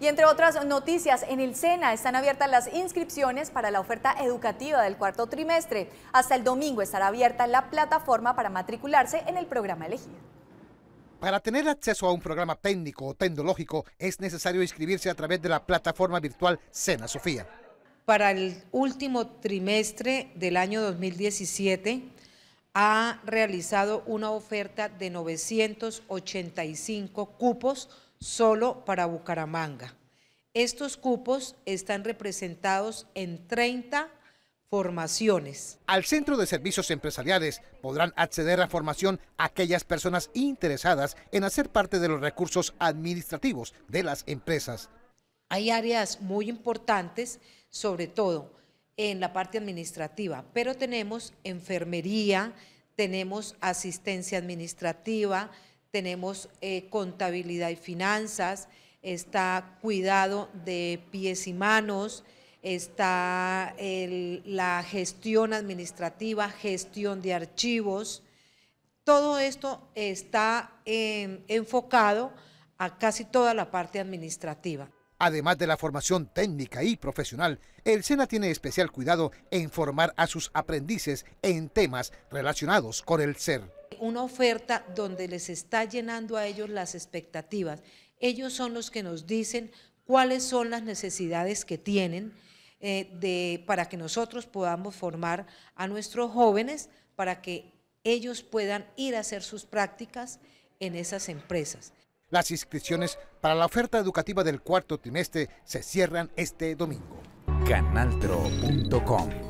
Y entre otras noticias, en el SENA están abiertas las inscripciones para la oferta educativa del cuarto trimestre. Hasta el domingo estará abierta la plataforma para matricularse en el programa elegido. Para tener acceso a un programa técnico o tecnológico es necesario inscribirse a través de la plataforma virtual Sena Sofía. Para el último trimestre del año 2017 ha realizado una oferta de 985 cupos solo para Bucaramanga. Estos cupos están representados en 30 formaciones. Al Centro de Servicios Empresariales podrán acceder a formación aquellas personas interesadas en hacer parte de los recursos administrativos de las empresas. Hay áreas muy importantes, sobre todo en la parte administrativa, pero tenemos enfermería, tenemos asistencia administrativa, tenemos eh, contabilidad y finanzas, está cuidado de pies y manos, está la gestión administrativa, gestión de archivos. Todo esto está enfocado a casi toda la parte administrativa. Además de la formación técnica y profesional, el SENA tiene especial cuidado en formar a sus aprendices en temas relacionados con el ser. Una oferta donde les está llenando a ellos las expectativas. Ellos son los que nos dicen cuáles son las necesidades que tienen eh, para que nosotros podamos formar a nuestros jóvenes para que ellos puedan ir a hacer sus prácticas en esas empresas. Las inscripciones para la oferta educativa del cuarto trimestre se cierran este domingo. Canaltro.com